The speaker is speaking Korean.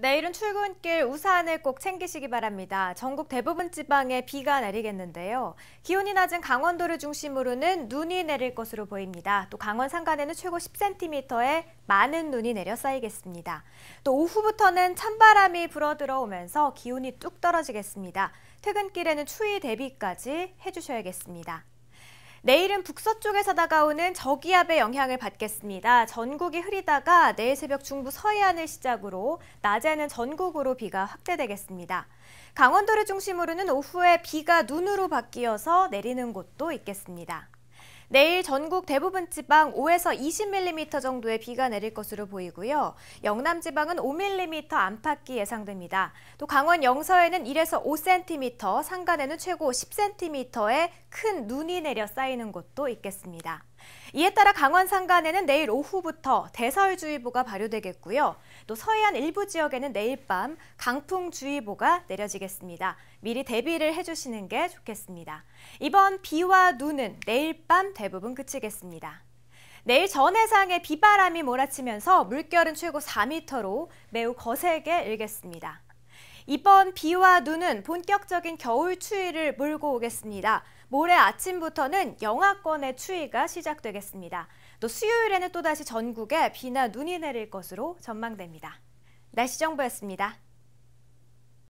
내일은 출근길 우산을 꼭 챙기시기 바랍니다. 전국 대부분 지방에 비가 내리겠는데요. 기온이 낮은 강원도를 중심으로는 눈이 내릴 것으로 보입니다. 또 강원 산간에는 최고 10cm의 많은 눈이 내려 쌓이겠습니다. 또 오후부터는 찬바람이 불어 들어오면서 기온이 뚝 떨어지겠습니다. 퇴근길에는 추위 대비까지 해주셔야겠습니다. 내일은 북서쪽에서 다가오는 저기압의 영향을 받겠습니다. 전국이 흐리다가 내일 새벽 중부 서해안을 시작으로 낮에는 전국으로 비가 확대되겠습니다. 강원도를 중심으로는 오후에 비가 눈으로 바뀌어서 내리는 곳도 있겠습니다. 내일 전국 대부분 지방 5에서 20mm 정도의 비가 내릴 것으로 보이고요. 영남 지방은 5mm 안팎이 예상됩니다. 또 강원 영서에는 1에서 5cm, 산간에는 최고 10cm의 큰 눈이 내려 쌓이는 곳도 있겠습니다. 이에 따라 강원 산간에는 내일 오후부터 대설주의보가 발효되겠고요. 또 서해안 일부 지역에는 내일 밤 강풍주의보가 내려지겠습니다. 미리 대비를 해주시는 게 좋겠습니다. 이번 비와 눈은 내일 밤 대부분 그치겠습니다. 내일 전 해상에 비바람이 몰아치면서 물결은 최고 4m로 매우 거세게 일겠습니다. 이번 비와 눈은 본격적인 겨울 추위를 몰고 오겠습니다. 모레 아침부터는 영하권의 추위가 시작되겠습니다. 또 수요일에는 또다시 전국에 비나 눈이 내릴 것으로 전망됩니다. 날씨 정보였습니다.